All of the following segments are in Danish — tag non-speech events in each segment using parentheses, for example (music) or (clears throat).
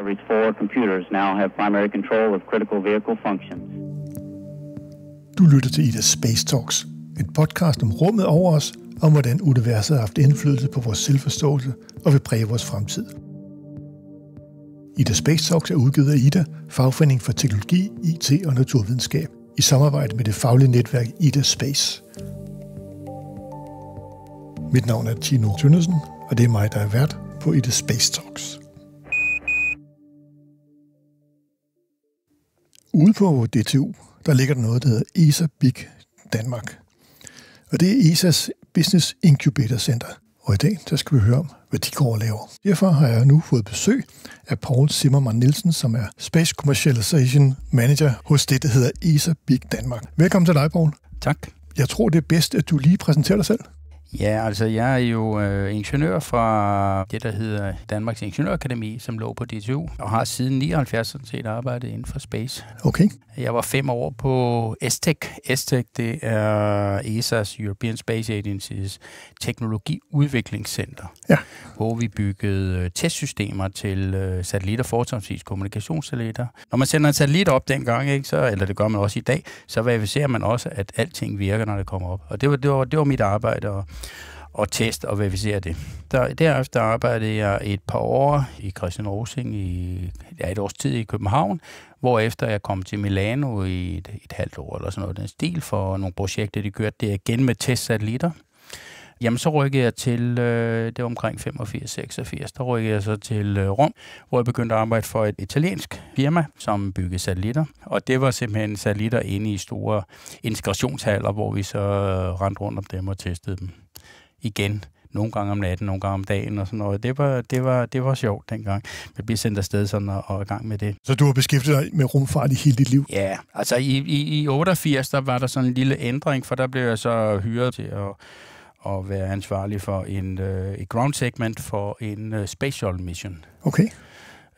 Every four computers now have primary control of critical vehicle functions. Du lytter til Ida Space Talks, en podcast om rummet over os, om hvordan universet har haft indflydelse på vores selvforståelse og vil præge vores fremtid. Ida Space Talks er udgivet af Ida, fagforening for teknologi, IT og naturvidenskab, i samarbejde med det faglige netværk Ida Space. Mit navn er Tino Tønnesen, og det er mig, der er vært på Ida Space Talks. Ude på DTU, der ligger der noget, der hedder ESA Big Danmark. Og det er ESAs Business Incubator Center. Og i dag, der skal vi høre om, hvad de går og laver. Derfor har jeg nu fået besøg af Paul Zimmermann Nielsen, som er Space Commercialization Manager hos det, der hedder ESA Big Danmark. Velkommen til dig, Paul. Tak. Jeg tror, det er bedst, at du lige præsenterer dig selv. Ja, altså jeg er jo øh, ingeniør fra det, der hedder Danmarks Ingeniørakademi, som lå på DTU, og har siden 79 sådan set arbejdet inden for space. Okay. Jeg var fem år på ESTEC. ESTEC, det er ESA's European Space Agency's teknologiudviklingscenter, ja. hvor vi byggede øh, testsystemer til øh, satellitter, fortsatvis kommunikationssatellitter. Når man sender en satellit op dengang, ikke, så, eller det gør man også i dag, så verificerer man også, at alting virker, når det kommer op. Og det var, det var, det var mit arbejde, og og test og verificere det. Der, derefter arbejdede jeg et par år i Christian Rosing i ja, et års tid i København, efter jeg kom til Milano i et, et halvt år eller sådan noget den stil for nogle projekter, de kørte det igen med testsatellitter. Jamen, så rykkede jeg til, øh, det var omkring 85-86, der rykkede jeg så til øh, Rom, hvor jeg begyndte at arbejde for et italiensk firma, som byggede satellitter. Og det var simpelthen satellitter inde i store integrationshaller, hvor vi så øh, rendte rundt om dem og testede dem igen nogle gange om natten, nogle gange om dagen og sådan noget. Det var, det var, det var sjovt dengang. Man blev sendt afsted sådan og, og i gang med det. Så du har beskæftiget dig med rumfart i hele dit liv? Ja, altså i, i, i 88, der var der sådan en lille ændring, for der blev jeg så hyret til at at være ansvarlig for en, uh, et ground segment for en uh, space shuttle mission. Okay.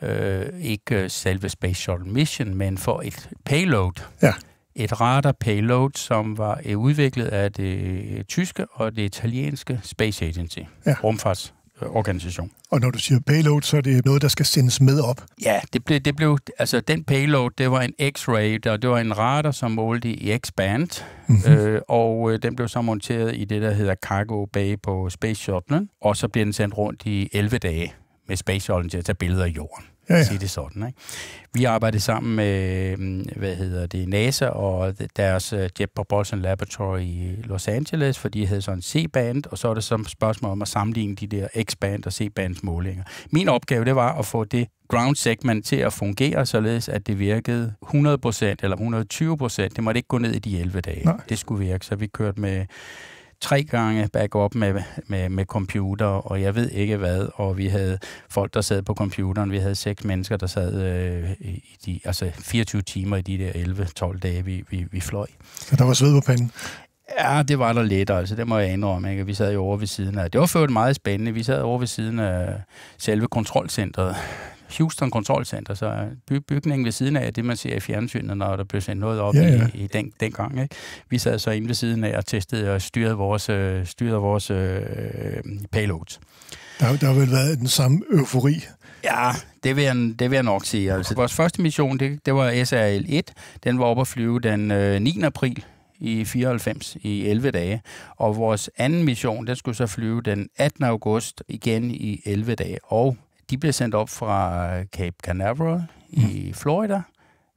Uh, ikke selve space shuttle mission, men for et payload. Ja et radar payload, som var øh, udviklet af det øh, tyske og det italienske Space Agency, ja. rumfarts organisation. Og når du siger payload, så er det noget, der skal sendes med op? Ja, det blev, det blev altså den payload, det var en X-ray, der, det var en radar, som målte i X-band, mm-hmm. øh, og øh, den blev så monteret i det, der hedder Cargo Bay på Space Shuttle, og så bliver den sendt rundt i 11 dage med Space Shuttle til at tage billeder af jorden ja, ja. sige det sådan. Ikke? Vi arbejdede sammen med mm, hvad hedder det, NASA og deres øh, Jet Propulsion Laboratory i Los Angeles, for de havde sådan en C-band, og så er det så spørgsmål om at sammenligne de der X-band og C-bands målinger. Min opgave det var at få det ground segment til at fungere, således at det virkede 100% eller 120%. Det måtte ikke gå ned i de 11 dage. Nej. Det skulle virke, så vi kørte med tre gange backup med, med, med computer, og jeg ved ikke hvad, og vi havde folk, der sad på computeren, vi havde seks mennesker, der sad øh, i de, altså 24 timer i de der 11-12 dage, vi, vi, vi fløj. Så der var sved på panden? Ja, det var der lidt, altså. Det må jeg indrømme, ikke? Vi sad jo over ved siden af... Det var ført meget spændende. Vi sad over ved siden af selve kontrolcentret, Houston Kontrolcenter, så by, bygningen ved siden af det, man ser i fjernsynet, når der blev sendt noget op ja, ja. i, i den, dengang. Ikke? Vi sad så inde ved siden af og testede og styrede vores, øh, styrede vores øh, payloads. Der, der har vel været den samme eufori Ja, det vil jeg, det vil jeg nok sige. Altså, vores første mission, det, det var SRL-1. Den var oppe at flyve den øh, 9. april i 94 i 11 dage. Og vores anden mission, den skulle så flyve den 18. august igen i 11 dage. Og de blev sendt op fra øh, Cape Canaveral i mm. Florida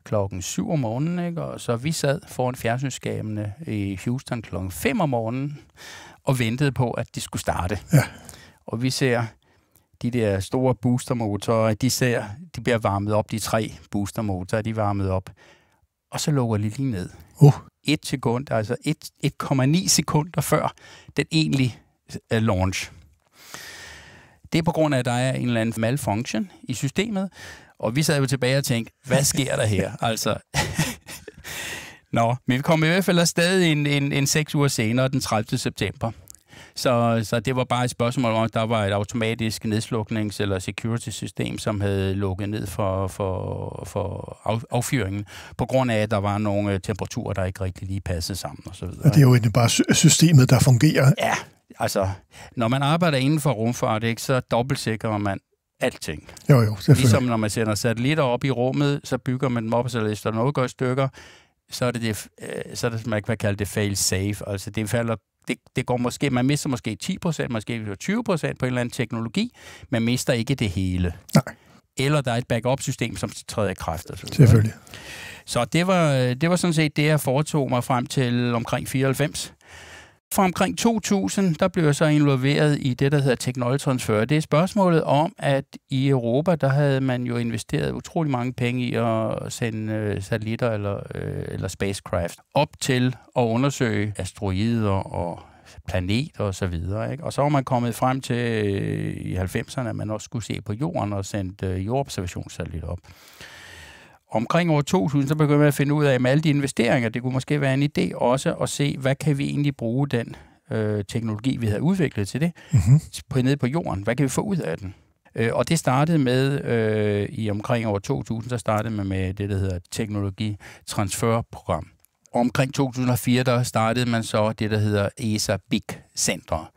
klokken 7 om morgenen, ikke? og så vi sad foran fjernsynsskabene i Houston klokken 5 om morgenen og ventede på, at de skulle starte. Ja. Og vi ser de der store boostermotorer, de ser, de bliver varmet op, de tre boostermotorer, de er varmet op, og så lukker de lige ned. Uh. Et sekund, altså 1,9 sekunder før den egentlige uh, launch. Det er på grund af, at der er en eller anden malfunction i systemet, og vi sad jo tilbage og tænkte, hvad sker der her? (laughs) altså, (laughs) Nå, men vi kom i hvert fald afsted en, en, en seks uger senere, den 30. september. Så, så det var bare et spørgsmål om, at der var et automatisk nedsluknings- eller security-system, som havde lukket ned for, for, for af, affyringen, på grund af, at der var nogle øh, temperaturer, der ikke rigtig lige passede sammen osv. Og det er jo egentlig bare systemet, der fungerer. Ja, altså, når man arbejder inden for rumfart, ikke, så dobbeltsikrer man alting. Jo, jo, Ligesom når man sender satellitter op i rummet, så bygger man dem op, så hvis der noget går i stykker, så er det, det, øh, så er det man kan kalde det fail safe. Altså det falder det, det går måske, man mister måske 10%, måske 20% på en eller anden teknologi, man mister ikke det hele. Nej. Eller der er et backup-system, som træder i kraft. Og altså. Selvfølgelig. Så det var, øh, det var sådan set det, jeg foretog mig frem til omkring 94 fra omkring 2000, der blev jeg så involveret i det, der hedder teknologitransfer. Det er spørgsmålet om, at i Europa, der havde man jo investeret utrolig mange penge i at sende øh, satellitter eller, øh, eller spacecraft op til at undersøge asteroider og planet og så videre. Ikke? Og så var man kommet frem til øh, i 90'erne, at man også skulle se på jorden og sende øh, jordobservationssatellit op omkring år 2000, så begyndte man at finde ud af, med alle de investeringer, det kunne måske være en idé også at se, hvad kan vi egentlig bruge den øh, teknologi, vi havde udviklet til det, mm-hmm. på, nede på jorden. Hvad kan vi få ud af den? Øh, og det startede med, øh, i omkring år 2000, så startede man med det, der hedder teknologitransferprogram. Og omkring 2004, der startede man så det, der hedder ESA Big Center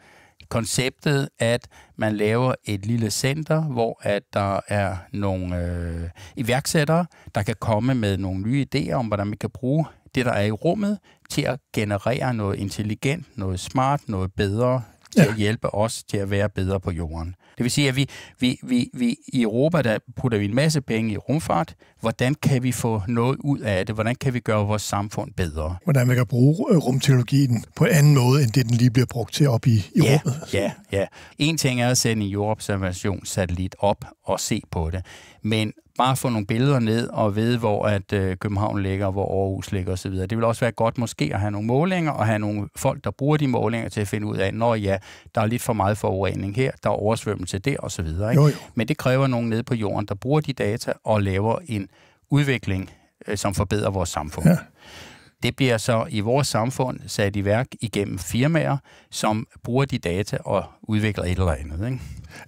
konceptet, at man laver et lille center, hvor at der er nogle øh, iværksættere, der kan komme med nogle nye idéer om, hvordan man kan bruge det, der er i rummet, til at generere noget intelligent, noget smart, noget bedre, til ja. at hjælpe os til at være bedre på jorden. Det vil sige, at vi, vi, vi, vi i Europa, der putter vi en masse penge i rumfart. Hvordan kan vi få noget ud af det? Hvordan kan vi gøre vores samfund bedre? Hvordan vi kan bruge øh, rumteknologien på en anden måde, end det den lige bliver brugt til op i, i ja, rummet? Ja, ja. En ting er at sende en jordobservationssatellit op og se på det. Men bare få nogle billeder ned og vide, hvor at øh, København ligger, hvor Aarhus ligger osv. Det vil også være godt måske at have nogle målinger og have nogle folk, der bruger de målinger til at finde ud af, når ja, der er lidt for meget forurening her, der er oversvømmelse der osv. Ikke? Jo, jo. Men det kræver nogen nede på jorden, der bruger de data og laver en udvikling, øh, som forbedrer vores samfund. Ja. Det bliver så i vores samfund sat i værk igennem firmaer, som bruger de data og udvikler et eller andet. Ikke?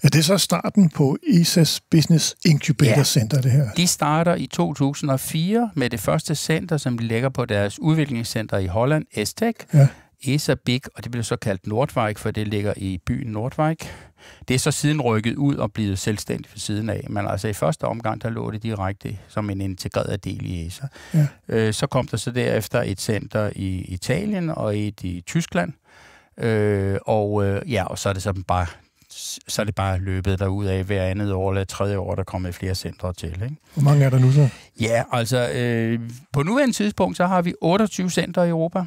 Er det så starten på ISAS Business Incubator ja, Center, det her? de starter i 2004 med det første center, som de lægger på deres udviklingscenter i Holland, Estec, ja. Esabik, og det blev så kaldt Nordvik, for det ligger i byen Nordvik. Det er så siden rykket ud og blevet selvstændigt for siden af, men altså i første omgang, der lå det direkte som en integreret del i ESA. Ja. Øh, så kom der så derefter et center i Italien og et i Tyskland, øh, og, øh, ja, og så er det så bare så er det bare løbet derud af hver andet år eller tredje år, der kommer flere centre til. Ikke? Hvor mange er der nu så? Ja, altså øh, på nuværende tidspunkt, så har vi 28 centre i Europa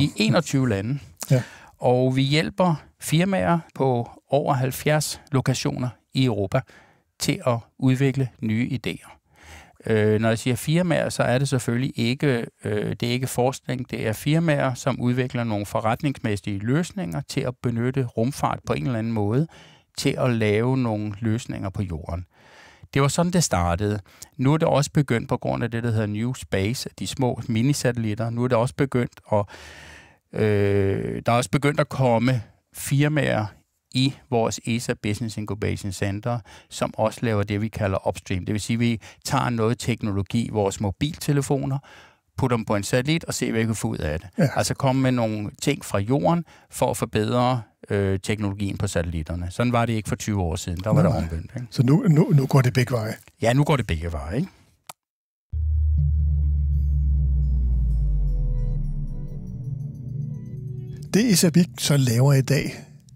i 21 lande. Ja. Og vi hjælper firmaer på over 70 lokationer i Europa til at udvikle nye idéer. Øh, når jeg siger firmaer, så er det selvfølgelig ikke, øh, det er ikke forskning, det er firmaer, som udvikler nogle forretningsmæssige løsninger til at benytte rumfart på en eller anden måde til at lave nogle løsninger på jorden. Det var sådan, det startede. Nu er det også begyndt på grund af det, der hedder New Space, de små minisatellitter. Nu er det også begyndt at... Øh, der er også begyndt at komme firmaer i vores ESA Business Incubation Center, som også laver det, vi kalder upstream. Det vil sige, at vi tager noget teknologi, vores mobiltelefoner, putter dem på en satellit og se, hvad vi kan få ud af det. Ja. Altså komme med nogle ting fra jorden for at forbedre øh, teknologien på satellitterne. Sådan var det ikke for 20 år siden. Der var Nå, det omvendt. Ikke? Så nu, nu, nu går det begge veje? Ja, nu går det begge veje. Ikke? Det Isabik så laver i dag,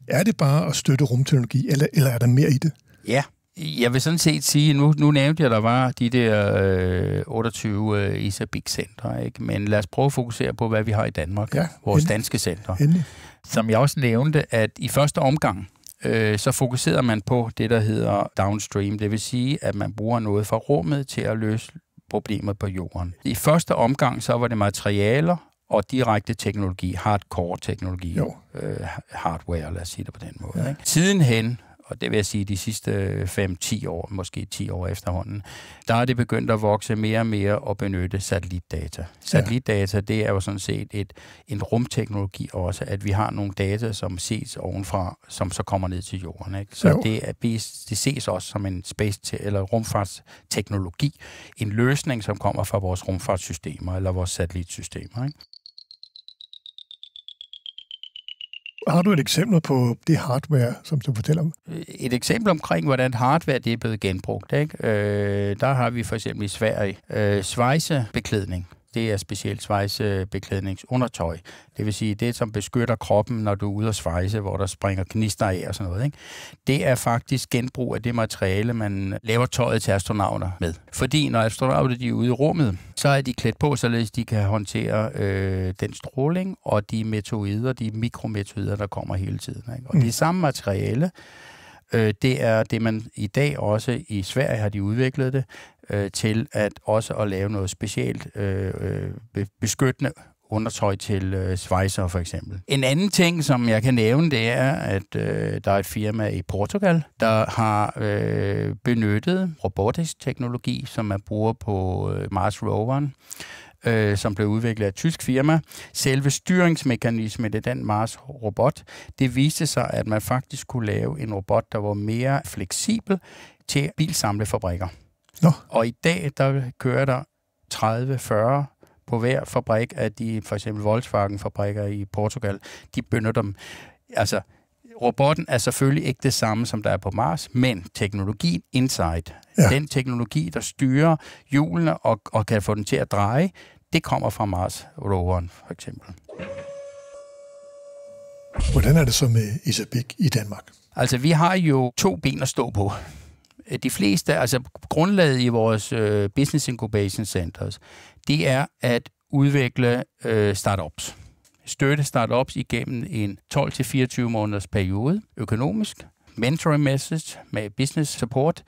er det bare at støtte rumteknologi, eller, eller er der mere i det? Ja, jeg vil sådan set sige, nu, nu nævnte jeg, at der var de der øh, 28 øh, Isabik-centre, ikke? men lad os prøve at fokusere på, hvad vi har i Danmark, ja, vores endelig. danske center. Endelig. Som jeg også nævnte, at i første omgang, øh, så fokuserer man på det, der hedder downstream. Det vil sige, at man bruger noget fra rummet til at løse problemet på jorden. I første omgang, så var det materialer og direkte teknologi, hardcore teknologi, jo. Øh, hardware, lad os sige det på den måde. Ja. Ikke? Sidenhen og det vil jeg sige de sidste 5-10 øh, år, måske 10 år efterhånden, der er det begyndt at vokse mere og mere og benytte satellitdata. Satellitdata, det er jo sådan set et, en rumteknologi også, at vi har nogle data, som ses ovenfra, som så kommer ned til jorden. Ikke? Så det, er, det ses også som en space te- eller rumfartsteknologi, en løsning, som kommer fra vores rumfartssystemer eller vores satellitsystemer. Ikke? Har du et eksempel på det hardware, som du fortæller om? Et eksempel omkring, hvordan hardware det er blevet genbrugt. Ikke? Øh, der har vi for eksempel i Sverige øh, svejsebeklædning det er specielt svejsebeklædningsundertøj. Det vil sige, det som beskytter kroppen, når du er ude at svejse, hvor der springer gnister af og sådan noget. Ikke? Det er faktisk genbrug af det materiale, man laver tøjet til astronauter med. Fordi når astronauter de er ude i rummet, så er de klædt på, således de kan håndtere øh, den stråling og de meteorider, de mikrometoider, der kommer hele tiden. Ikke? Og mm. det samme materiale, Øh, det er det, man i dag også i Sverige har de udviklet det, øh, til at også at lave noget specielt øh, øh beskyttende undertøj til øh, svejser for eksempel. En anden ting, som jeg kan nævne, det er, at øh, der er et firma i Portugal, der har øh, benyttet robotisk teknologi, som man bruger på øh, Mars roveren, øh, som blev udviklet af et tysk firma. Selve styringsmekanismen i den Mars-robot, det viste sig, at man faktisk kunne lave en robot, der var mere fleksibel til bilsamlefabrikker. Nå. Og i dag, der kører der 30-40 på hver fabrik af de, for eksempel Volkswagen-fabrikker i Portugal. De bønder dem. Altså, robotten er selvfølgelig ikke det samme, som der er på Mars, men teknologien inside, ja. den teknologi, der styrer hjulene og, og kan få den til at dreje, det kommer fra Mars-roveren, for eksempel. Hvordan er det så med Isabik i Danmark? Altså, vi har jo to ben at stå på. Øh, de fleste, altså grundlaget i vores øh, Business Incubation Centers, det er at udvikle øh, startups. Støtte startups igennem en 12-24 måneders periode økonomisk, mentoring message med business support,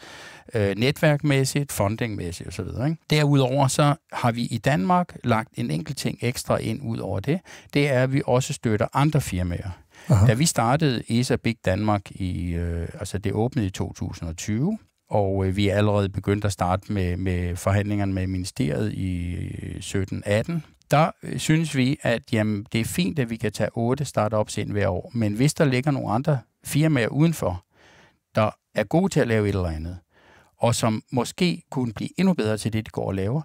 øh, netværkmæssigt, fundingmæssigt osv. Ikke? Derudover så har vi i Danmark lagt en enkelt ting ekstra ind ud over det. Det er, at vi også støtter andre firmaer. Aha. Da vi startede ESA Big Danmark, i, øh, altså det åbnede i 2020, og øh, vi er allerede begyndt at starte med, med forhandlingerne med ministeriet i 1718. Øh, der øh, synes vi, at jamen, det er fint, at vi kan tage otte startups ind hver år, men hvis der ligger nogle andre firmaer udenfor, der er gode til at lave et eller andet, og som måske kunne blive endnu bedre til det, de går og laver,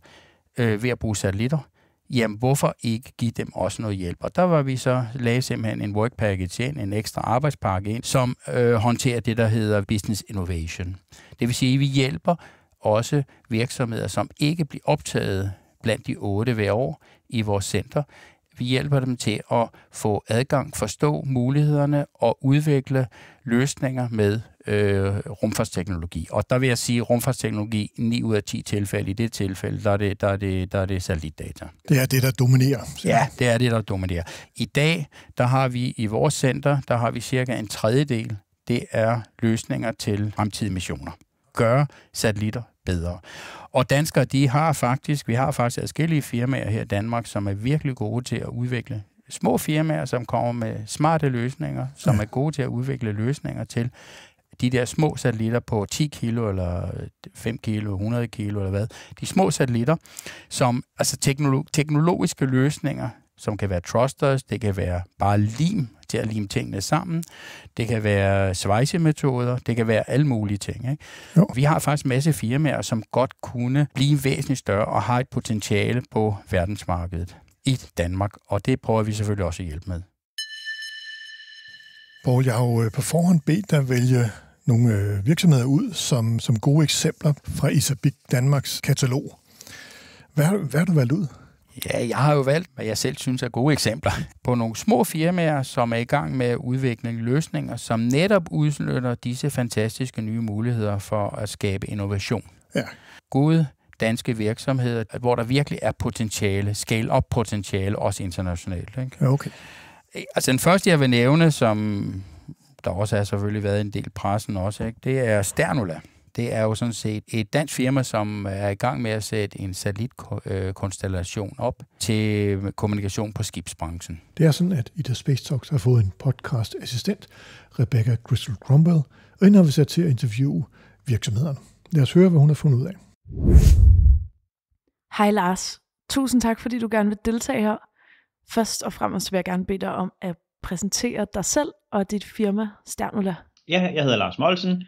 øh, ved at bruge satellitter, jamen hvorfor ikke give dem også noget hjælp? Og der var vi så, lagde simpelthen en work package ind, en ekstra arbejdspakke ind, som øh, håndterer det, der hedder business innovation. Det vil sige, at vi hjælper også virksomheder, som ikke bliver optaget blandt de otte hver år i vores center. Vi hjælper dem til at få adgang, forstå mulighederne og udvikle løsninger med øh, rumfartsteknologi. Og der vil jeg sige, at rumfartsteknologi, 9 ud af 10 tilfælde, i det tilfælde, der er det, der er det, der er det satellitdata. Det er det, der dominerer. Ja, det er det, der dominerer. I dag, der har vi i vores center, der har vi cirka en tredjedel, det er løsninger til fremtidige missioner. Gøre satellitter bedre. Og danskere, de har faktisk, vi har faktisk adskillige firmaer her i Danmark, som er virkelig gode til at udvikle små firmaer, som kommer med smarte løsninger, som ja. er gode til at udvikle løsninger til, de der små satellitter på 10 kilo, eller 5 øh, kilo, 100 kilo, eller hvad, de små satellitter, som, altså teknolo- teknologiske løsninger, som kan være thrusters, det kan være bare lim til at lime tingene sammen, det kan være svejsemetoder, det kan være alle mulige ting. Ikke? Jo. Vi har faktisk en masse firmaer, som godt kunne blive væsentligt større og har et potentiale på verdensmarkedet i Danmark, og det prøver vi selvfølgelig også at hjælpe med. Poul, jeg har jo øh, på forhånd bedt dig vælge nogle øh, virksomheder ud som, som gode eksempler fra Isabik Danmarks katalog. Hvad, hvad har du valgt ud? Ja, jeg har jo valgt, hvad jeg selv synes er gode eksempler på nogle små firmaer, som er i gang med at udvikle løsninger, som netop udnytter disse fantastiske nye muligheder for at skabe innovation. Ja. Gode danske virksomheder, hvor der virkelig er potentiale, scale-up-potentiale, også internationalt. Ikke? Okay. Altså den første, jeg vil nævne, som der også har selvfølgelig været en del pressen også, ikke? det er Sternula. Det er jo sådan set et dansk firma, som er i gang med at sætte en satellitkonstellation øh, op til kommunikation på skibsbranchen. Det er sådan, at Ida Space Talks har fået en podcastassistent, Rebecca Crystal Cromwell, og hende har vi sat til at interviewe virksomhederne. Lad os høre, hvad hun har fundet ud af. Hej Lars. Tusind tak, fordi du gerne vil deltage her. Først og fremmest vil jeg gerne bede dig om at præsentere dig selv og dit firma Sternula. Ja, jeg hedder Lars Molsen.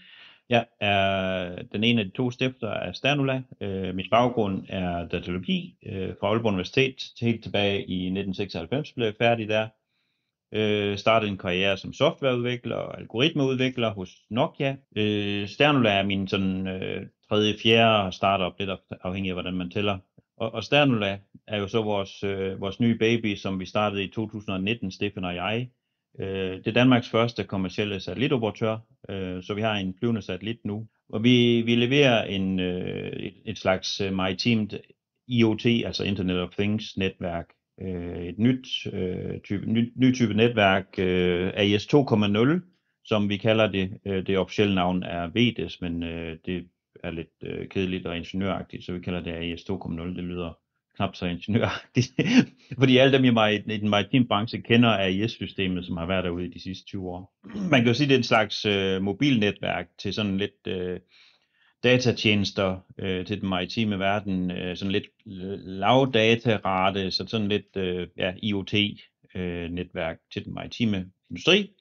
Jeg er den ene af de to stifter af Sternula. Øh, mit baggrund er datalogi øh, fra Aalborg Universitet. Helt tilbage i 1996 blev jeg færdig der. Øh, startede en karriere som softwareudvikler og algoritmeudvikler hos Nokia. Øh, Sternula er min sådan, øh, tredje, fjerde startup, lidt afhængig af, hvordan man tæller. Og, og Sternula er jo så vores, øh, vores nye baby, som vi startede i 2019, Stefan og jeg. Øh, det er Danmarks første kommercielle satellitoperatør, øh, så vi har en flyvende satellit nu. Og vi, vi leverer en, øh, et, et slags øh, maritimt IoT, altså Internet of Things netværk, øh, et nyt øh, type, ny, ny type netværk, øh, AS 2.0, som vi kalder det. Øh, det officielle navn er VEDES, men øh, det er lidt øh, kedeligt og ingeniøragtigt, så vi kalder det AS e 2.0. Det lyder knap så ingeniøragtigt, (laughs) fordi alle dem i, mig, i den maritime branche kender AIS-systemet, e som har været derude i de sidste 20 år. (clears throat) Man kan jo sige, det er en slags øh, mobilnetværk til sådan lidt øh, datatjenester øh, til den maritime verden, øh, sådan lidt øh, lavdatarate, så sådan lidt øh, ja, IoT-netværk øh, til den maritime industri,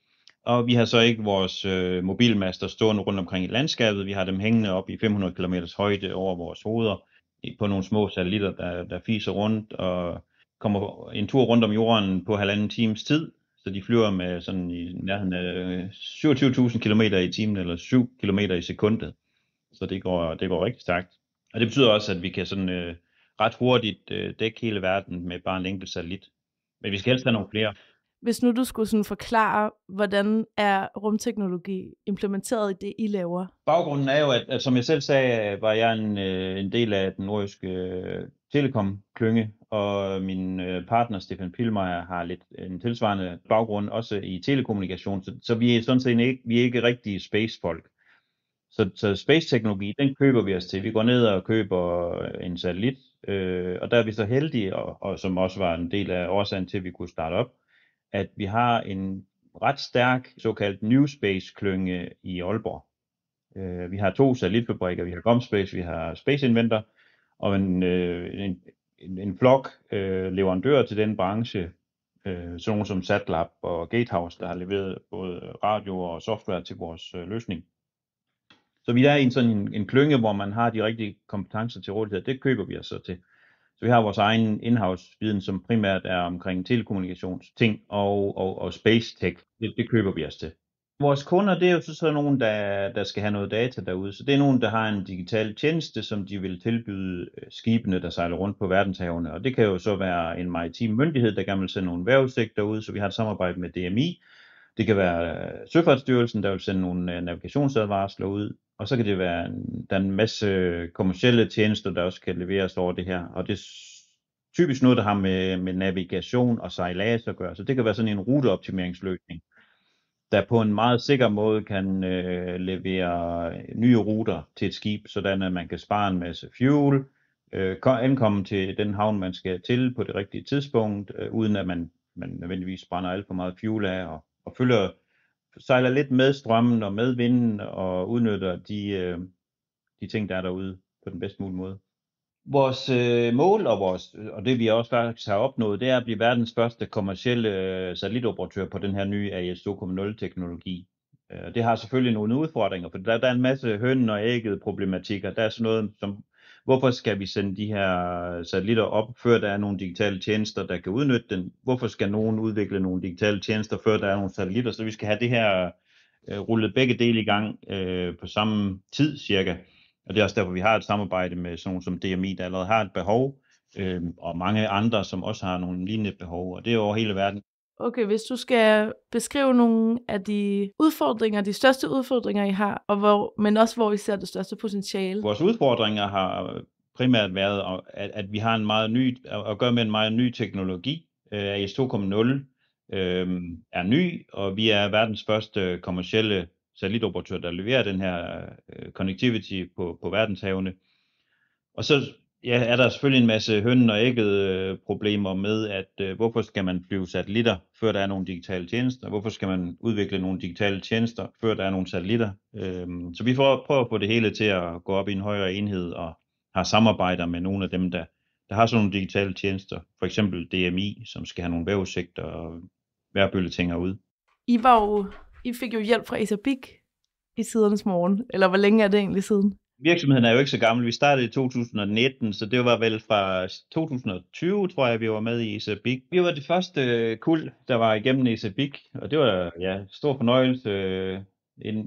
og vi har så ikke vores øh, mobilmaster stående rundt omkring i landskabet. Vi har dem hængende op i 500 km højde over vores hoveder på nogle små satellitter, der, der fiser rundt og kommer en tur rundt om jorden på halvanden times tid. Så de flyver med sådan i nærheden af 27.000 øh, km i timen eller 7 km i sekundet. Så det går, det går rigtig stærkt. Og det betyder også, at vi kan sådan øh, ret hurtigt øh, dække hele verden med bare en enkelt satellit. Men vi skal helst have nogle flere. Hvis nu du skulle sådan forklare, hvordan er rumteknologi implementeret i det, I laver? Baggrunden er jo, at, at som jeg selv sagde, var jeg en, øh, en del af den nordiske øh, telekom-klynge, og min øh, partner Stefan Pilmeier har lidt en tilsvarende baggrund, også i telekommunikation, så, så vi er sådan set ikke, vi er ikke rigtige spacefolk. Så, så space-teknologi, den køber vi os til. Vi går ned og køber en satellit, øh, og der er vi så heldige, og, og som også var en del af årsagen til, at vi kunne starte op, at vi har en ret stærk såkaldt New Space-klynge i Aalborg. Øh, vi har to satellitfabrikker, vi har Gomspace, vi har Space Inventor, og en, øh, en, en, en flok øh, leverandører til den branche, øh, sådan nogle som SatLab og Gatehouse, der har leveret både radio og software til vores øh, løsning. Så vi er i en sådan en, en klynge, hvor man har de rigtige kompetencer til rådighed, det køber vi os så til. Så vi har vores egen in-house viden, som primært er omkring telekommunikationsting og, og, og space tech. Det, det køber vi os til. Vores kunder, det er jo så sådan nogen, der, der skal have noget data derude. Så det er nogen, der har en digital tjeneste, som de vil tilbyde øh, skibene, der sejler rundt på verdenshavene. Og det kan jo så være en maritim myndighed, der gerne vil sende nogle vejrudsigter ud, så vi har et samarbejde med DMI, det kan være øh, Søfartsstyrelsen, der vil sende nogle øh, navigationsadvarsler ud, og så kan det være, der er en masse øh, kommersielle tjenester, der også kan leveres over det her, og det er typisk noget, der har med, med navigation og sejlads at gøre, så det kan være sådan en ruteoptimeringsløsning, der på en meget sikker måde kan øh, levere nye ruter til et skib, sådan at man kan spare en masse fuel, øh, ankomme til den havn, man skal til på det rigtige tidspunkt, øh, uden at man, man nødvendigvis brænder alt for meget fuel af og og følger, sejler lidt med strømmen og med vinden og udnytter de, øh, de ting, der er derude på den bedst mulige måde. Vores øh, mål og, vores, og det vi også faktisk har opnået, det er at blive verdens første kommercielle øh, satellitoperatør på den her nye AS 2.0-teknologi. Øh, det har selvfølgelig nogle udfordringer, for der, der er en masse høn og ægget problematikker. Der er sådan noget som Hvorfor skal vi sende de her satellitter op, før der er nogle digitale tjenester, der kan udnytte den? Hvorfor skal nogen udvikle nogle digitale tjenester, før der er nogle satellitter? Så vi skal have det her øh, rullet begge dele i gang øh, på samme tid cirka. Og det er også derfor, vi har et samarbejde med sådan nogle som DMI, der allerede har et behov, øh, og mange andre, som også har nogle lignende behov, og det er over hele verden. Okay, hvis du skal beskrive nogle af de udfordringer, de største udfordringer, I har, og hvor, men også hvor I ser det største potentiale. Vores udfordringer har primært været, at, at vi har en meget ny, at gøre med en meget ny teknologi. Øh, AS 2.0 øh, er ny, og vi er verdens første kommercielle satellitoperatør, der leverer den her øh, connectivity på, på verdenshavene. Og så ja, er der selvfølgelig en masse høn og ægget øh, problemer med, at øh, hvorfor skal man flyve satellitter, før der er nogle digitale tjenester? Hvorfor skal man udvikle nogle digitale tjenester, før der er nogle satellitter? Øh, så vi får, prøver at få det hele til at gå op i en højere enhed og har samarbejder med nogle af dem, der, der har sådan nogle digitale tjenester. For eksempel DMI, som skal have nogle vejrudsigter og vejrbølgetinger ud. I var jo, I fik jo hjælp fra Isabik i sidernes morgen, eller hvor længe er det egentlig siden? virksomheden er jo ikke så gammel. Vi startede i 2019, så det var vel fra 2020, tror jeg, vi var med i e Isabik. Vi var det første øh, kul, der var igennem e Isabik, og det var ja, stor fornøjelse. Øh,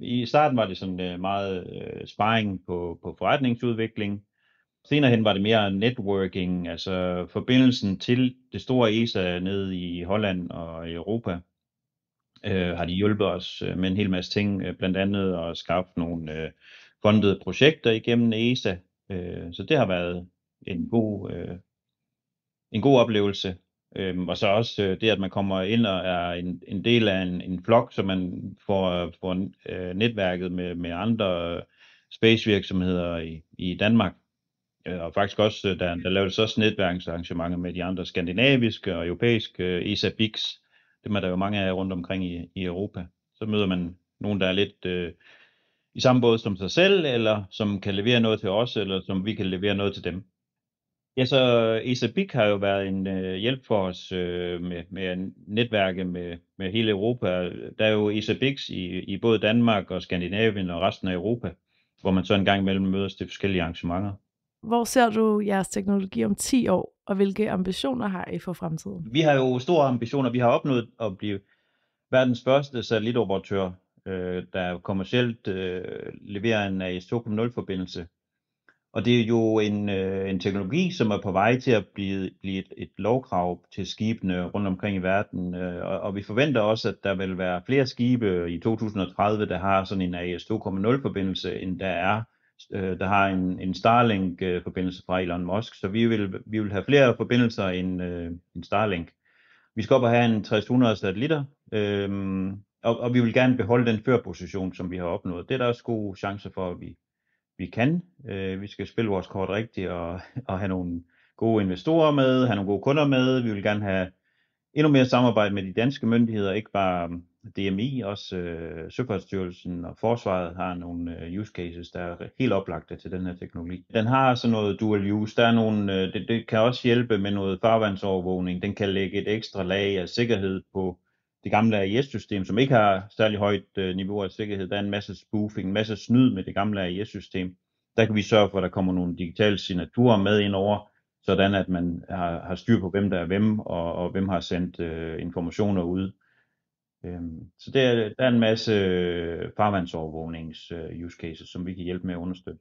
I starten var det sådan øh, meget sparring på, på forretningsudvikling. Senere hen var det mere networking, altså forbindelsen til det store ESA nede i Holland og i Europa. Øh, har de hjulpet os med en hel masse ting, blandt andet at skaffe nogle øh, fundede projekter igennem ESA, øh, så det har været en god, øh, en god oplevelse. Øhm, og så også øh, det, at man kommer ind og er en, en del af en, en flok, så man får, får øh, netværket med, med andre spacevirksomheder i, i Danmark. Øh, og faktisk også, øh, der, der laves også netværksarrangementer med de andre skandinaviske og europæiske ESA BIX. Dem er der jo mange af rundt omkring i, i Europa. Så møder man nogen, der er lidt øh, i samme båd som sig selv, eller som kan levere noget til os, eller som vi kan levere noget til dem. Ja, så ESABIC har jo været en øh, hjælp for os øh, med, med netværke med, med hele Europa. Der er jo ESABICs i, i både Danmark og Skandinavien og resten af Europa, hvor man så en gang imellem mødes til forskellige arrangementer. Hvor ser du jeres teknologi om 10 år, og hvilke ambitioner har I for fremtiden? Vi har jo store ambitioner. Vi har opnået at blive verdens første satellitoperatør øh, der kommercielt øh, leverer en øh, AS 2.0-forbindelse. Og det er jo en, øh, en teknologi, som er på vej til at blive, blive et, et lovkrav til skibene rundt omkring i verden. Øh, og, og vi forventer også, at der vil være flere skibe i 2030, der har sådan en AS 2.0-forbindelse, end der er øh, der har en, en Starlink-forbindelse fra Elon Musk. Så vi vil, vi vil have flere forbindelser end, øh, en Starlink. Vi skal op og have en 300 satellitter, øh, og, og vi vil gerne beholde den førposition, som vi har opnået. Det er der også gode chancer for, at vi, vi kan. Øh, vi skal spille vores kort rigtigt og, og have nogle gode investorer med, have nogle gode kunder med. Vi vil gerne have endnu mere samarbejde med de danske myndigheder, ikke bare um, DMI, også øh, Søfartsstyrelsen og Forsvaret har nogle øh, use cases, der er helt oplagte til den her teknologi. Den har sådan altså noget dual use, der er nogle, øh, det, det kan også hjælpe med noget farvandsovervågning, den kan lægge et ekstra lag af sikkerhed på det gamle AES-system, som ikke har særlig højt øh, niveau af sikkerhed. Der er en masse spoofing, en masse snyd med det gamle AES-system. Der kan vi sørge for, at der kommer nogle digitale signaturer med ind over, sådan at man har, har styr på, hvem der er hvem, og, og hvem har sendt øh, informationer ud. Øhm, så det er, der er en masse øh, farvandsovervågnings øh, use cases, som vi kan hjælpe med at understøtte.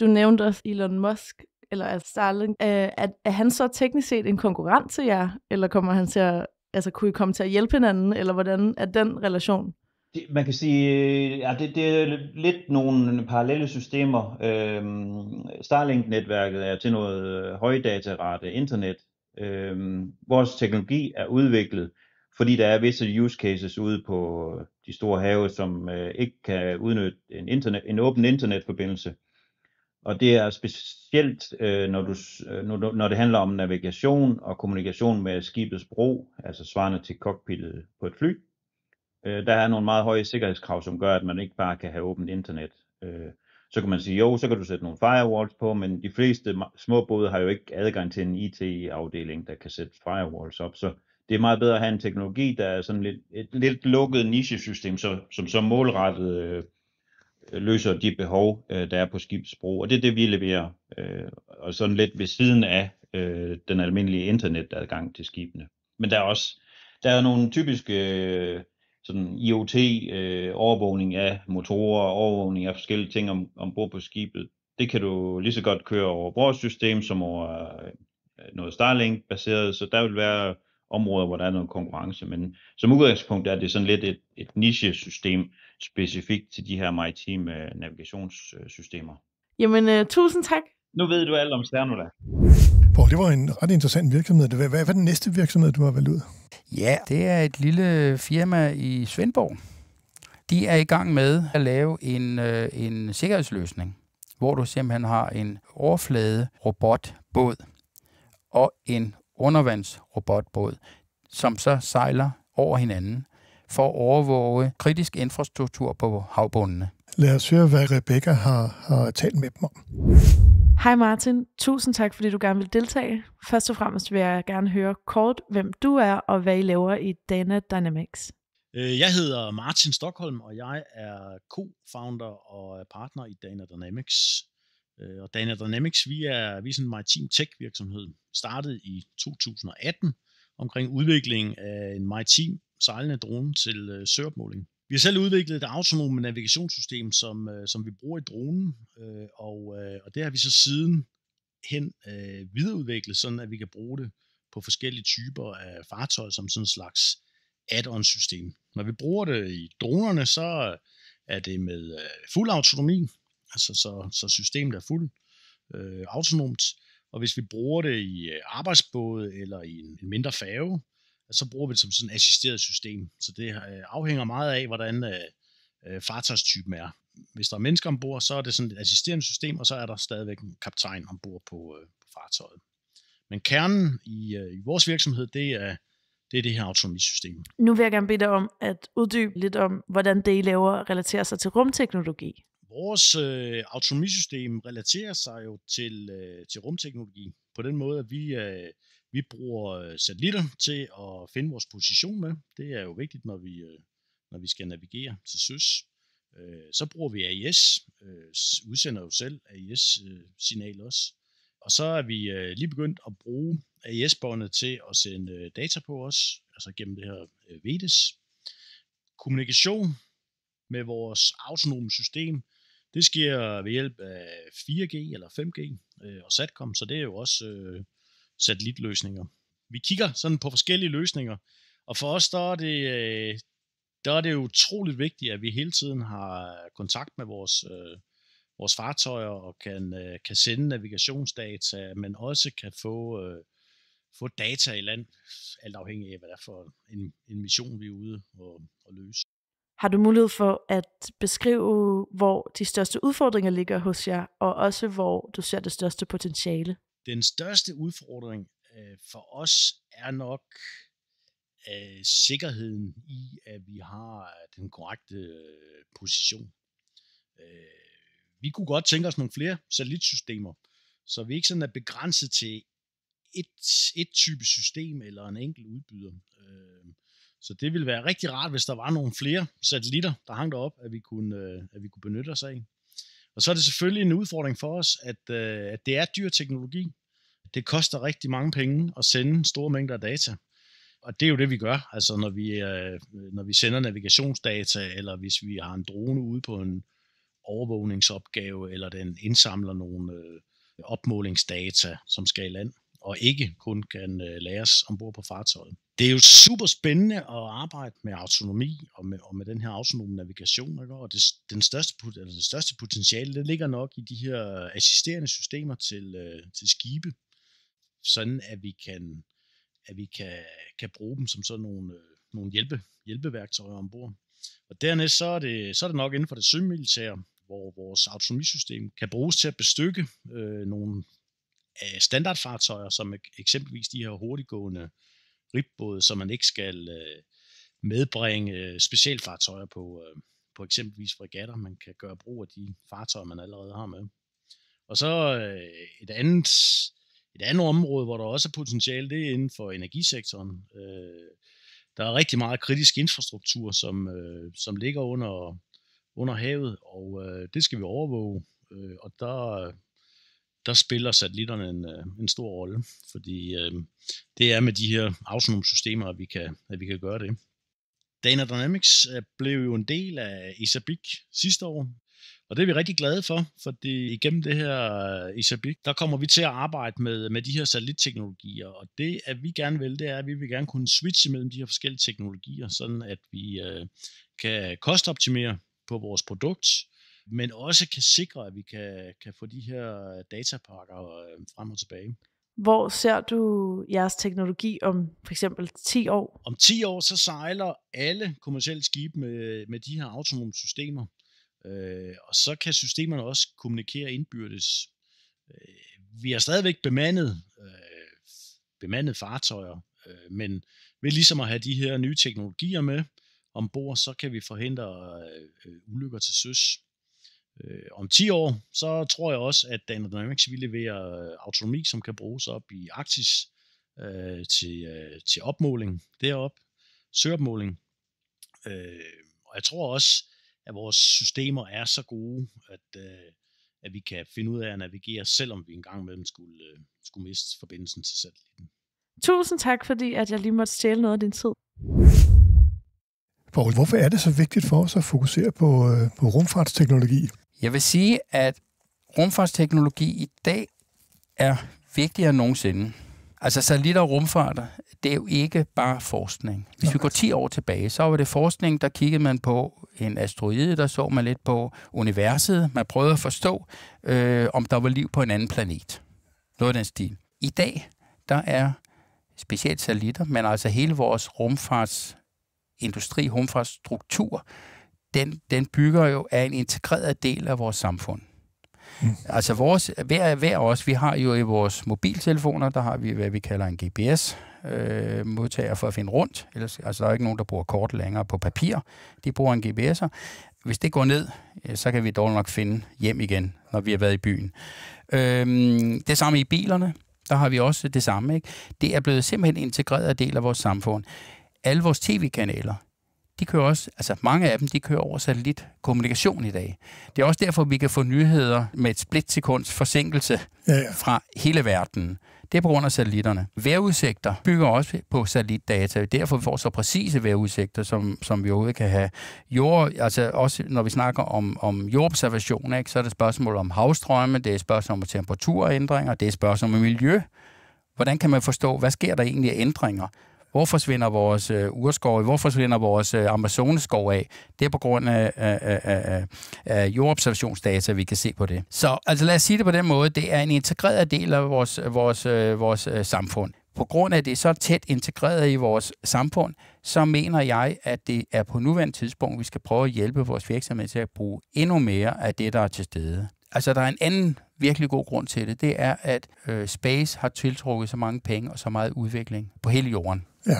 Du nævnte også Elon Musk, eller Starling. Øh, er, er han så teknisk set en konkurrent til jer, eller kommer han til at altså kunne I komme til at hjælpe hinanden, eller hvordan er den relation? Det, man kan sige, øh, ja, det, det er lidt nogle parallelle systemer. Øhm, Starlink-netværket er til noget øh, højdatarate internet. Øhm, vores teknologi er udviklet, fordi der er visse use cases ude på øh, de store have, som øh, ikke kan udnytte en, internet, en åben internetforbindelse. Og det er specielt, øh, når, du, øh, når, når det handler om navigation og kommunikation med skibets bro, altså svarende til cockpittet på et fly. Øh, der er nogle meget høje sikkerhedskrav, som gør, at man ikke bare kan have åbent internet. Øh, så kan man sige, jo, så kan du sætte nogle firewalls på, men de fleste små både har jo ikke adgang til en IT-afdeling, der kan sætte firewalls op. Så det er meget bedre at have en teknologi, der er sådan lidt, et lidt lukket nichesystem, så, som så målrettet øh, løser de behov, øh, der er på skibsbro, og det er det, vi leverer, øh, og sådan lidt ved siden af øh, den almindelige internetadgang til skibene. Men der er også der er nogle typiske sådan IoT, overvågning af motorer, overvågning af forskellige ting ombord på skibet. Det kan du lige så godt køre over vores system som over noget Starlink-baseret, så der vil være områder, hvor der er noget konkurrence, men som udgangspunkt er det sådan lidt et, et niche-system, specifikt til de her maritime øh, navigationssystemer. Jamen, øh, tusind tak. Nu ved du alt om Sternula. Hvor det var en ret interessant virksomhed. Hvad, hvad er den næste virksomhed, du har valgt ud? Ja, det er et lille firma i Svendborg. De er i gang med at lave en, øh, en sikkerhedsløsning, hvor du simpelthen har en overflade robotbåd og en undervandsrobotbåd, som så sejler over hinanden for at overvåge kritisk infrastruktur på havbundene. Lad os høre, hvad Rebecca har, har talt med dem om. Hej Martin, tusind tak fordi du gerne vil deltage. Først og fremmest vil jeg gerne høre kort, hvem du er og hvad I laver i Dana Dynamics. Øh, jeg hedder Martin Stockholm, og jeg er co-founder og partner i Dana Dynamics. Øh, og Dana Dynamics, vi er, vi er sådan en maritim tech-virksomhed, startet i 2018, omkring udviklingen af en maritim sejlende drone til øh, søopmåling. Vi har selv udviklet et autonome navigationssystem, som, øh, som vi bruger i dronen, øh, og, øh, og det har vi så siden hen øh, videreudviklet, sådan at vi kan bruge det på forskellige typer af fartøj som sådan en slags add-on system. Når vi bruger det i dronerne, så er det med øh, fuld autonomi, altså så, så systemet er fuldt øh, autonomt. Og hvis vi bruger det i øh, arbejdsbåde eller i en mindre fave, så bruger vi det som sådan et assisteret system. Så det øh, afhænger meget af, hvordan øh, fartøjstypen er. Hvis der er mennesker ombord, så er det sådan et assisterende system, og så er der stadigvæk en kaptajn ombord på, på fartøjet. Men kernen i, i vores virksomhed, det er, det er det her autonomisystem. Nu vil jeg gerne bede dig om at uddybe lidt om, hvordan det, I laver, relaterer sig til rumteknologi vores øh, autonomisystem relaterer sig jo til, øh, til rumteknologi på den måde, at vi, øh, vi bruger øh, satellitter til at finde vores position med. Det er jo vigtigt, når vi, øh, når vi skal navigere til søs. Øh, så bruger vi AIS, øh, udsender jo selv AIS-signal øh, også. Og så er vi øh, lige begyndt at bruge AIS-båndet til at sende øh, data på os, altså gennem det her øh, VEDES. Kommunikation med vores autonome system det sker ved hjælp af 4G eller 5G øh, og SATCOM, så det er jo også øh, satellitløsninger. Vi kigger sådan på forskellige løsninger, og for os der er det, øh, der er det utroligt vigtigt, at vi hele tiden har kontakt med vores, øh, vores fartøjer og kan, øh, kan sende navigationsdata, men også kan få, øh, få data i land, alt afhængig af, hvad det er for en, en mission, vi er ude og, og løse har du mulighed for at beskrive, hvor de største udfordringer ligger hos jer, og også hvor du ser det største potentiale? Den største udfordring øh, for os er nok øh, sikkerheden i, at vi har den korrekte øh, position. Øh, vi kunne godt tænke os nogle flere satellitsystemer, så vi ikke sådan er begrænset til et, et type system eller en enkelt udbyder. Øh, så det ville være rigtig rart, hvis der var nogle flere satellitter, der hang derop, at vi kunne, øh, at vi kunne benytte os af. Og så er det selvfølgelig en udfordring for os, at, øh, at det er dyr teknologi. Det koster rigtig mange penge at sende store mængder data. Og det er jo det, vi gør, altså når vi, øh, når vi sender navigationsdata, eller hvis vi har en drone ude på en overvågningsopgave, eller den indsamler nogle opmålingsdata, som skal i land og ikke kun kan øh, læres ombord på fartøjet. Det er jo super spændende at arbejde med autonomi og med, og med den her autonome navigation, ikke? og det, den største, altså det største potentiale, det ligger nok i de her assisterende systemer til, øh, til skibe, sådan at vi kan, at vi kan, kan bruge dem som sådan nogle, øh, nogle hjælpe, hjælpeværktøjer ombord. Og dernæst så er det, så er det nok inden for det sømilitære, hvor vores autonomisystem kan bruges til at bestykke øh, nogle af standardfartøjer, som eksempelvis de her hurtiggående ribbåde, som man ikke skal øh, medbringe øh, specialfartøjer på, øh, på eksempelvis fregatter. Man kan gøre brug af de fartøjer, man allerede har med. Og så et andet et andet område, hvor der også er potentiale, det er inden for energisektoren. der er rigtig meget kritisk infrastruktur, som, som ligger under, under havet, og det skal vi overvåge. og der der spiller satellitterne en, øh, en stor rolle, fordi øh, det er med de her autonome systemer, at vi kan, at vi kan gøre det. Dana Dynamics øh, blev jo en del af Isabik sidste år, og det er vi rigtig glade for, fordi igennem det her øh, Isabik, der kommer vi til at arbejde med, med de her satellitteknologier, og det, at vi gerne vil, det er, at vi vil gerne kunne switche mellem de her forskellige teknologier, sådan at vi øh, kan kostoptimere på vores produkt, men også kan sikre, at vi kan, kan få de her øh, datapakker øh, frem og tilbage. Hvor ser du jeres teknologi om for eksempel 10 år? Om 10 år, så sejler alle kommersielle skibe med, med de her autonome systemer. Øh, og så kan systemerne også kommunikere indbyrdes. Øh, vi har stadigvæk bemandet, øh, bemandet fartøjer, øh, men ved ligesom at have de her nye teknologier med ombord, så kan vi forhindre øh, øh ulykker til søs øh, om 10 år, så tror jeg også, at Dynamics vil levere øh, autonomi, som kan bruges op i Arktis øh, til, øh, til opmåling derop, søopmåling. Øh, og jeg tror også, at vores systemer er så gode, at, øh, at vi kan finde ud af at navigere, selvom vi engang imellem skulle, øh, skulle miste forbindelsen til satellitten. Tusind tak, fordi at jeg lige måtte stjæle noget af din tid. Poul, hvorfor er det så vigtigt for os at fokusere på, øh, på rumfartsteknologi? Jeg vil sige, at rumfartsteknologi i dag er vigtigere end nogensinde. Altså satellitter og rumfart, det er jo ikke bare forskning. Hvis vi går 10 år tilbage, så var det forskning, der kiggede man på en asteroide, der så man lidt på universet. Man prøvede at forstå, øh, om der var liv på en anden planet. Noget af den stil. I dag, der er specielt satellitter, men altså hele vores rumfartsindustri, rumfartsstruktur, den, den bygger jo af en integreret del af vores samfund. Mm. Altså vores, hver, hver os, vi har jo i vores mobiltelefoner, der har vi, hvad vi kalder en GPS, øh, modtager for at finde rundt. Ellers, altså, der er ikke nogen, der bruger kort længere på papir. De bruger en GPS'er. Hvis det går ned, så kan vi dog nok finde hjem igen, når vi har været i byen. Øhm, det samme i bilerne. Der har vi også det samme. Ikke? Det er blevet simpelthen integreret del af vores samfund. Alle vores tv-kanaler, de kører også, altså mange af dem, de kører over satellitkommunikation i dag. Det er også derfor, vi kan få nyheder med et splitsekunds forsinkelse ja, ja. fra hele verden. Det er på grund af satellitterne. Vejrudsigter bygger også på satellitdata. Derfor får vi så præcise vejrudsigter, som, som vi overhovedet kan have. Jord, altså også når vi snakker om, om jordobservation, ikke, så er det spørgsmål om havstrømme, det er spørgsmål om temperaturændringer, det er spørgsmål om miljø. Hvordan kan man forstå, hvad sker der egentlig af ændringer? Hvor forsvinder vores øh, urskov, hvor forsvinder vores øh, amazoneskov af? Det er på grund af, af, af, af, af jordobservationsdata, vi kan se på det. Så altså lad os sige det på den måde, det er en integreret del af vores, vores, øh, vores øh, samfund. På grund af det er så tæt integreret i vores samfund, så mener jeg, at det er på nuværende tidspunkt, vi skal prøve at hjælpe vores virksomhed til at bruge endnu mere af det, der er til stede. Altså, der er en anden virkelig god grund til det. Det er, at øh, space har tiltrukket så mange penge og så meget udvikling på hele jorden. Ja.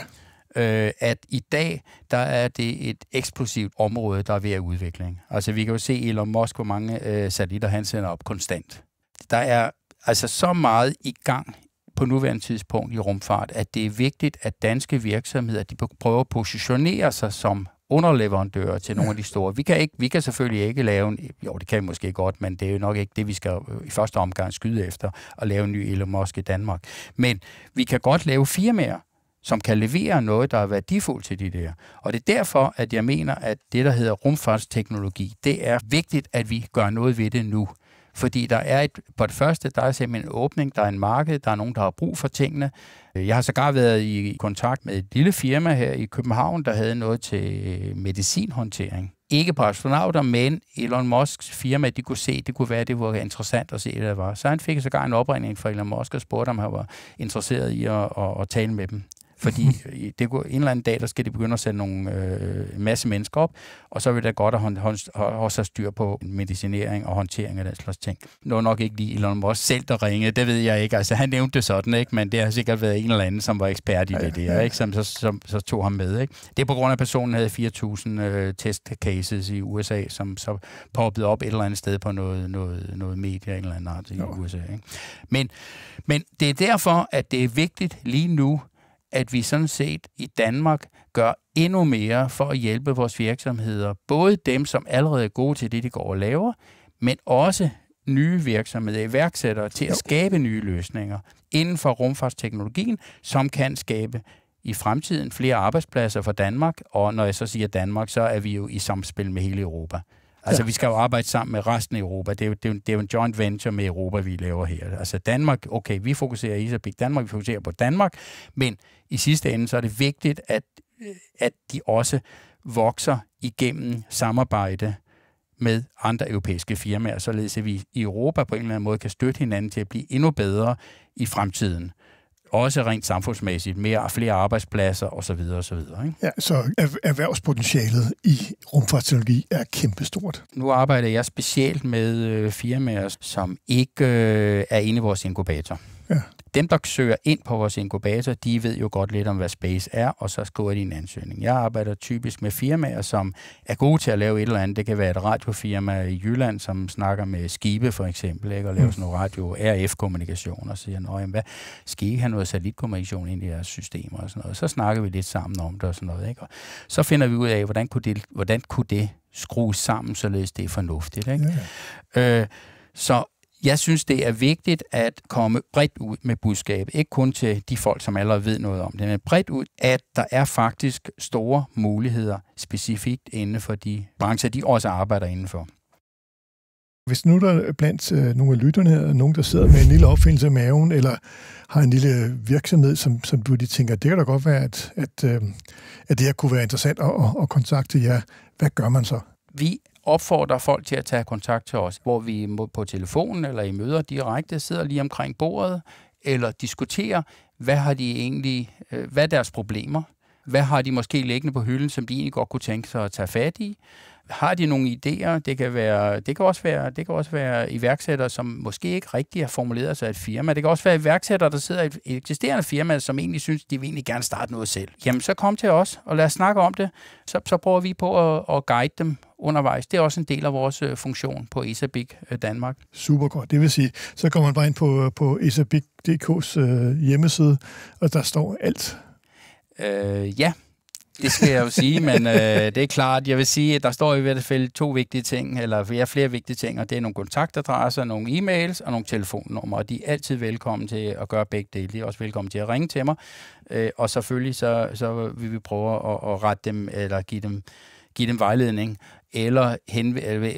Øh, at i dag, der er det et eksplosivt område, der er ved at udvikling. Altså vi kan jo se Elon Musk, hvor mange øh, satellitter han sender op konstant. Der er altså så meget i gang på nuværende tidspunkt i rumfart, at det er vigtigt, at danske virksomheder de prøver at positionere sig som underleverandører til nogle af de store. Vi kan, ikke, vi kan selvfølgelig ikke lave en... Jo, det kan vi måske godt, men det er jo nok ikke det, vi skal øh, i første omgang skyde efter at lave en ny Elon Musk i Danmark. Men vi kan godt lave firmaer, som kan levere noget, der er værdifuldt til de der. Og det er derfor, at jeg mener, at det, der hedder rumfartsteknologi, det er vigtigt, at vi gør noget ved det nu. Fordi der er et, på det første, der er simpelthen en åbning, der er en marked, der er nogen, der har brug for tingene. Jeg har sågar været i kontakt med et lille firma her i København, der havde noget til øh, medicinhåndtering. Ikke på astronauter, men Elon Musks firma, de kunne se, det kunne være, det var interessant at se, det var. Så han fik sågar en opringning fra Elon Musk og spurgte, om han var interesseret i at, at, at tale med dem. Fordi (laughs) det går, en eller anden dag, der skal de begynde at sætte nogle øh, masse mennesker op, og så vil det godt at hånd, hånd, også have styr på medicinering og håndtering af den slags ting. Nu nok ikke lige Elon Musk selv, der ringede, det ved jeg ikke. Altså, han nævnte det sådan, ikke? men det har sikkert været en eller anden, som var ekspert i ja, det der, ikke? Som, så, som, så tog ham med. Ikke? Det er på grund af, at personen havde 4.000 øh, test cases i USA, som så poppede op et eller andet sted på noget, noget, noget medie eller andet i jo. USA. Ikke? Men, men det er derfor, at det er vigtigt lige nu, at vi sådan set i Danmark gør endnu mere for at hjælpe vores virksomheder. Både dem, som allerede er gode til det, de går og laver, men også nye virksomheder, iværksættere til at skabe nye løsninger inden for rumfartsteknologien, som kan skabe i fremtiden flere arbejdspladser for Danmark, og når jeg så siger Danmark, så er vi jo i samspil med hele Europa. Altså, ja. vi skal jo arbejde sammen med resten af Europa. Det er, jo, det, er jo, det er jo en joint venture med Europa, vi laver her. Altså, Danmark, okay, vi fokuserer i Isabik Danmark, vi fokuserer på Danmark, men i sidste ende, så er det vigtigt, at, øh, at de også vokser igennem samarbejde med andre europæiske firmaer, således at vi i Europa på en eller anden måde kan støtte hinanden til at blive endnu bedre i fremtiden også rent samfundsmæssigt, mere, flere arbejdspladser osv. osv. Ikke? Ja, så erhvervspotentialet i rumfartsteknologi er kæmpestort. Nu arbejder jeg specielt med øh, firmaer, som ikke øh, er inde i vores inkubator. Ja dem, der søger ind på vores inkubator, de ved jo godt lidt om, hvad space er, og så skriver de en ansøgning. Jeg arbejder typisk med firmaer, som er gode til at lave et eller andet. Det kan være et radiofirma i Jylland, som snakker med skibe for eksempel, ikke? og laver mm. sådan noget radio RF-kommunikation, og siger, jamen, hvad, skal I have noget satellitkommunikation ind i jeres systemer og sådan noget? Så snakker vi lidt sammen om det og sådan noget. Ikke? Og så finder vi ud af, hvordan kunne det, hvordan kunne det skrues sammen, således det er fornuftigt. Ikke? Ja. Øh, så jeg synes, det er vigtigt at komme bredt ud med budskabet. Ikke kun til de folk, som allerede ved noget om det, men bredt ud, at der er faktisk store muligheder specifikt inden for de brancher, de også arbejder indenfor. Hvis nu der blandt øh, nogle af lytterne her, nogen, der sidder med en lille opfindelse i maven, eller har en lille virksomhed, som, som du de tænker, det kan da godt være, at, at, øh, at det her kunne være interessant at, at kontakte jer. Hvad gør man så? Vi opfordrer folk til at tage kontakt til os, hvor vi på telefonen eller i møder direkte sidder lige omkring bordet eller diskuterer, hvad har de egentlig, øh, hvad er deres problemer, hvad har de måske liggende på hylden, som de egentlig godt kunne tænke sig at tage fat i, har de nogle idéer? Det kan, være, det, kan også være, det kan også være iværksættere, som måske ikke rigtig har formuleret sig et firma. Det kan også være iværksættere, der sidder i et eksisterende firma, som egentlig synes, de vil egentlig gerne starte noget selv. Jamen, så kom til os, og lad os snakke om det. Så, så prøver vi på at, at guide dem undervejs. Det er også en del af vores øh, funktion på Isabik øh, Danmark. Super godt. Det vil sige, så går man bare ind på, øh, på isabik.dk's hjemmeside, og der står alt. Øh, ja, det skal jeg jo sige, men øh, det er klart. Jeg vil sige, at der står i hvert fald to vigtige ting, eller ja, flere vigtige ting, og det er nogle kontaktadresser, nogle e-mails og nogle telefonnumre, og de er altid velkommen til at gøre begge dele. De er også velkommen til at ringe til mig, øh, og selvfølgelig så, så vil vi prøve at, at rette dem, eller give dem, give dem vejledning, eller hen, øh, øh,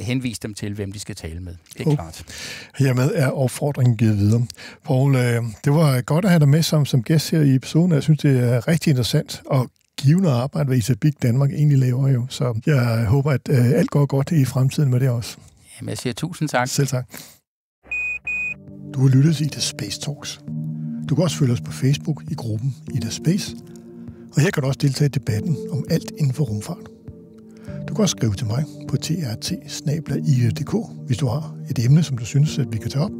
henvise dem til, hvem de skal tale med. Det er oh. klart. Hermed er opfordringen givet videre. Poul, øh, det var godt at have dig med som, som gæst her i episoden. Jeg synes, det er rigtig interessant, og givende arbejde, hvad Isabik Danmark egentlig laver jo. Så jeg håber, at øh, alt går godt i fremtiden med det også. Jamen, jeg siger tusind tak. Selv tak. Du har lyttet til Ida Space Talks. Du kan også følge os på Facebook i gruppen Ida Space, og her kan du også deltage i debatten om alt inden for rumfart. Du kan også skrive til mig på trt hvis du har et emne, som du synes, at vi kan tage op,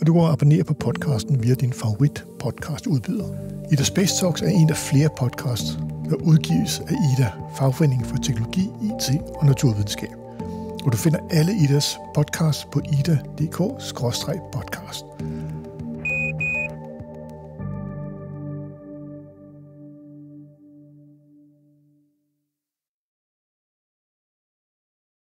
og du kan abonnere på podcasten via din favorit podcast udbyder. Ida Space Talks er en af flere podcasts, der udgives af Ida, fagforeningen for teknologi, IT og naturvidenskab. Og du finder alle Idas podcasts på ida.dk-podcast.